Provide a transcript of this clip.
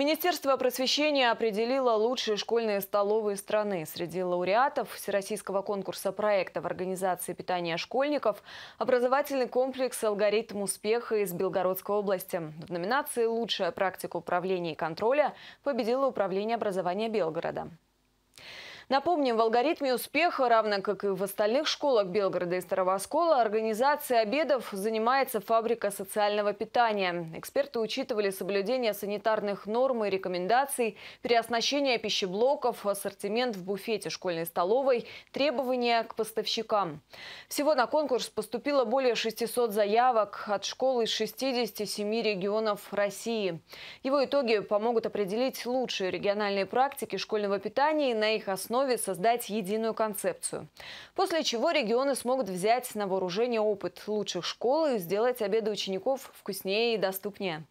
Министерство просвещения определило лучшие школьные столовые страны. Среди лауреатов Всероссийского конкурса проектов организации питания школьников образовательный комплекс «Алгоритм успеха» из Белгородской области. В номинации «Лучшая практика управления и контроля» победило Управление образования Белгорода. Напомним, в алгоритме успеха, равно как и в остальных школах Белгорода и Старовоскола, организацией обедов занимается фабрика социального питания. Эксперты учитывали соблюдение санитарных норм и рекомендаций, переоснащение пищеблоков, ассортимент в буфете школьной столовой, требования к поставщикам. Всего на конкурс поступило более 600 заявок от школ из 67 регионов России. Его итоги помогут определить лучшие региональные практики школьного питания и на их основе основе создать единую концепцию. После чего регионы смогут взять на вооружение опыт лучших школ и сделать обеды учеников вкуснее и доступнее.